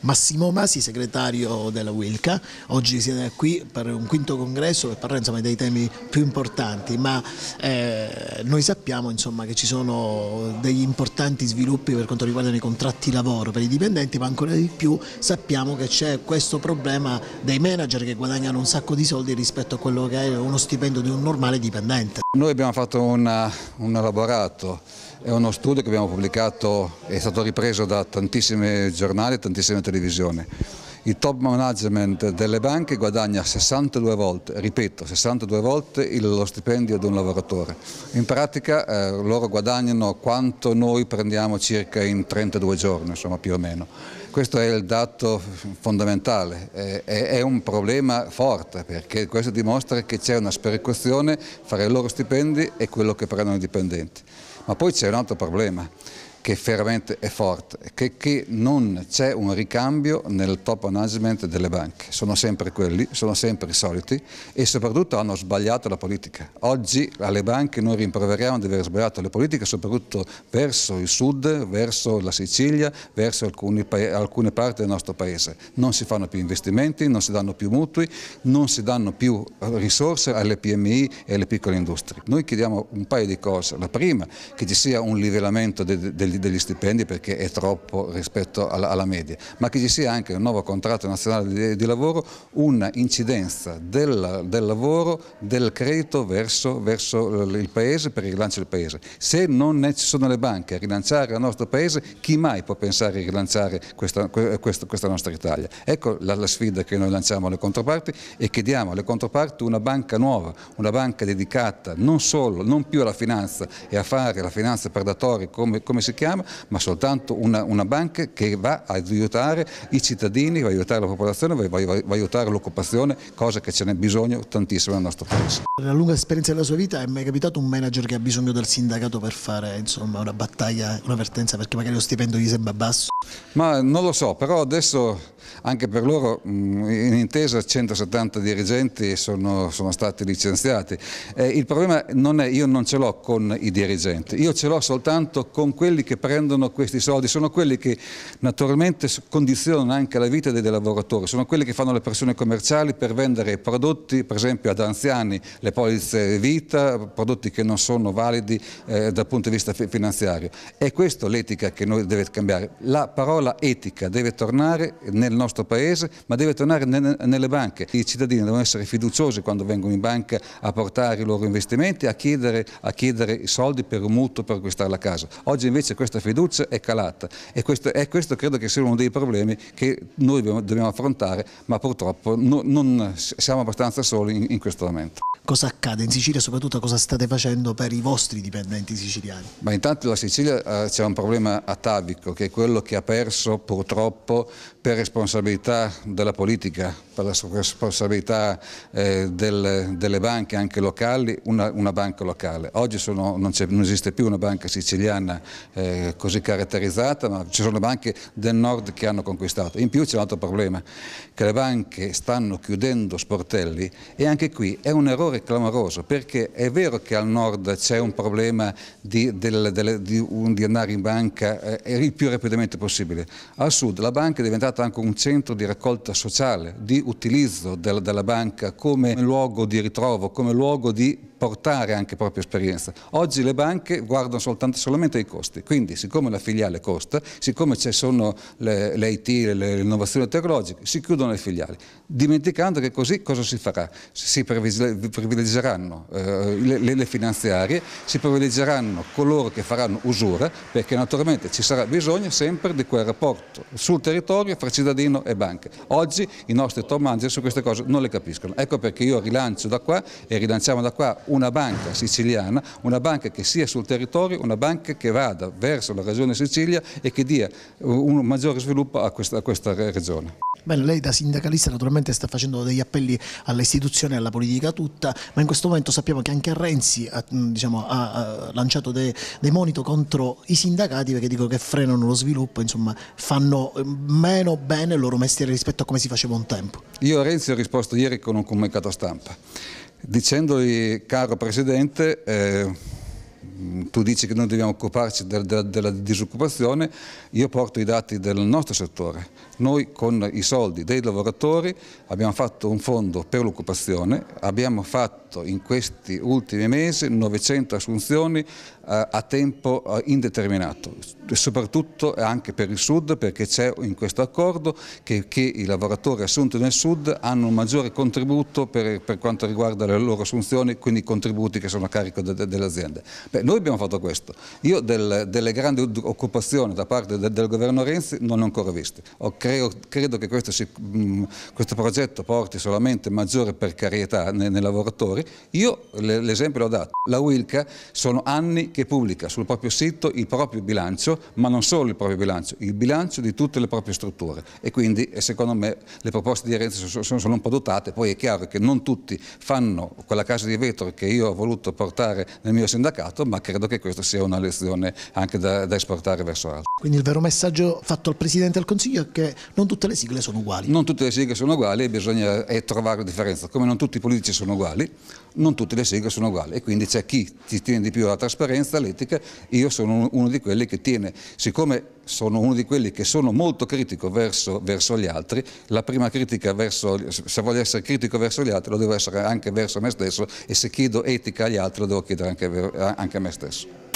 Massimo Masi, segretario della Wilca, oggi siete qui per un quinto congresso per parlare insomma, dei temi più importanti, ma eh, noi sappiamo insomma, che ci sono degli importanti sviluppi per quanto riguarda i contratti lavoro per i dipendenti, ma ancora di più sappiamo che c'è questo problema dei manager che guadagnano un sacco di soldi rispetto a quello che è uno stipendio di un normale dipendente. Noi abbiamo fatto una, un elaborato è uno studio che abbiamo pubblicato, è stato ripreso da tantissimi giornali e tantissime televisioni. Il top management delle banche guadagna 62 volte, ripeto, 62 volte lo stipendio di un lavoratore. In pratica eh, loro guadagnano quanto noi prendiamo circa in 32 giorni, insomma più o meno. Questo è il dato fondamentale, è, è un problema forte perché questo dimostra che c'è una sperequazione fra i loro stipendi e quello che prendono i dipendenti. Ma poi c'è un altro problema che veramente è forte, che, che non c'è un ricambio nel top management delle banche, sono sempre quelli, sono sempre i soliti e soprattutto hanno sbagliato la politica. Oggi alle banche noi rimproveriamo di aver sbagliato le politiche soprattutto verso il sud, verso la Sicilia, verso alcuni, alcune parti del nostro paese. Non si fanno più investimenti, non si danno più mutui, non si danno più risorse alle PMI e alle piccole industrie. Noi chiediamo un paio di cose. La prima, che ci sia un livellamento degli degli stipendi perché è troppo rispetto alla, alla media, ma che ci sia anche un nuovo contratto nazionale di, di lavoro, una incidenza del, del lavoro, del credito verso, verso, il Paese per il rilancio del Paese. Se non ci sono le banche a rilanciare il nostro Paese, chi mai può pensare a rilanciare questa, questa, questa nostra Italia? Ecco la, la sfida che noi lanciamo alle controparti e chiediamo alle controparti una banca nuova, una banca dedicata non solo, non più alla finanza e a fare la finanza predatoria come, come si chiama, chiama, ma soltanto una, una banca che va ad aiutare i cittadini, va ad aiutare la popolazione, va, va, va, va aiutare l'occupazione, cosa che ce n'è bisogno tantissimo nel nostro paese. Nella lunga esperienza della sua vita è mai capitato un manager che ha bisogno del sindacato per fare insomma, una battaglia, una vertenza perché magari lo stipendio gli sembra basso? Ma non lo so, però adesso anche per loro mm, in intesa 170 dirigenti sono, sono stati licenziati. Eh, il problema non è, io non ce l'ho con i dirigenti, io ce l'ho soltanto con quelli che che prendono questi soldi sono quelli che naturalmente condizionano anche la vita dei lavoratori, sono quelli che fanno le persone commerciali per vendere prodotti, per esempio ad anziani le polizze vita, prodotti che non sono validi eh, dal punto di vista finanziario. È questa l'etica che noi deve cambiare. La parola etica deve tornare nel nostro paese, ma deve tornare nelle banche. I cittadini devono essere fiduciosi quando vengono in banca a portare i loro investimenti, a chiedere, a chiedere soldi per un mutuo per acquistare la casa. Oggi invece questa fiducia è calata e questo, e questo credo che sia uno dei problemi che noi dobbiamo affrontare, ma purtroppo no, non siamo abbastanza soli in, in questo momento. Cosa accade in Sicilia soprattutto cosa state facendo per i vostri dipendenti siciliani? Ma intanto la Sicilia eh, c'è un problema atavico che è quello che ha perso purtroppo per responsabilità della politica per la responsabilità eh, del, delle banche anche locali, una, una banca locale. Oggi sono, non, non, esiste più una banca siciliana eh, così caratterizzata, ma ci sono banche del nord che hanno conquistato. In più c'è un altro problema, che le banche stanno chiudendo sportelli e anche qui è un errore clamoroso, perché è vero che al nord c'è un problema di, del, del, di, un, di andare in banca eh, il più rapidamente possibile. Al sud la banca è diventata anche un centro di raccolta sociale, di utilizzo del, della banca come luogo di ritrovo, come luogo di portare anche propria esperienza. Oggi le banche guardano soltanto, solamente ai costi, quindi siccome la filiale costa, siccome ci sono le, le IT, le, le innovazioni tecnologiche, si chiudono le filiali, dimenticando che così cosa si farà? Si privilegeranno eh, le, le finanziarie, si privilegeranno coloro che faranno usura, perché naturalmente ci sarà bisogno sempre di quel rapporto sul territorio fra cittadino e banche. Oggi i nostri top manager su queste cose non le capiscono. Ecco perché io rilancio da qua e rilanciamo da qua una banca siciliana, una banca che sia sul territorio, una banca che vada verso la regione Sicilia e che dia eh, un maggiore sviluppo a questa, a questa regione. Bene, lei da sindacalista naturalmente sta facendo degli appelli alle istituzioni e alla politica tutta, ma in questo momento sappiamo che anche Renzi ha, diciamo, ha lanciato dei de monito contro i sindacati perché dicono che frenano lo sviluppo, insomma fanno meno bene il loro mestiere rispetto a come si faceva un tempo. Io a Renzi ho risposto ieri con un comunicato stampa dicendogli eh, caro Presidente eh, tu dici che noi dobbiamo occuparci de de della disoccupazione, io porto i dati del nostro settore. Noi con i soldi dei lavoratori abbiamo fatto un fondo per l'occupazione, abbiamo fatto fatto in questi ultimi mesi 900 assunzioni eh, a tempo eh, indeterminato, soprattutto eh, anche per il Sud perché c'è in questo accordo che, che, i lavoratori assunti nel Sud hanno un maggiore contributo per, per, quanto riguarda le loro assunzioni, quindi i contributi che sono a carico de, de, delle aziende. Beh, noi abbiamo fatto questo, io del, delle grandi occupazioni da parte de, del governo Renzi non ne ho ancora viste, credo, credo, che questo, si, questo progetto porti solamente maggiore precarietà nei, nei lavoratori lettori. Io l'esempio l'ho dato. La Wilca sono anni che pubblica sul proprio sito il proprio bilancio, ma non solo il proprio bilancio, il bilancio di tutte le proprie strutture. E quindi, eh, secondo me, le proposte di Renzi sono, sono un po' dotate. Poi è chiaro che non tutti fanno quella casa di vetro che io ho voluto portare nel mio sindacato, ma credo che questa sia una lezione anche da, da esportare verso l'alto. Quindi il vero messaggio fatto al Presidente del Consiglio è che non tutte le sigle sono uguali. Non tutte le sigle sono uguali e bisogna eh, trovare la differenza. Come non tutti i politici sono uguali, non tutte le sigle sono uguali e quindi c'è chi ti tiene di più alla trasparenza, all'etica, io sono uno di quelli che tiene, siccome sono uno di quelli che sono molto critico verso, verso gli altri, la prima critica verso, se voglio essere critico verso gli altri lo devo essere anche verso me stesso e se chiedo etica agli altri lo devo chiedere anche, anche a me stesso.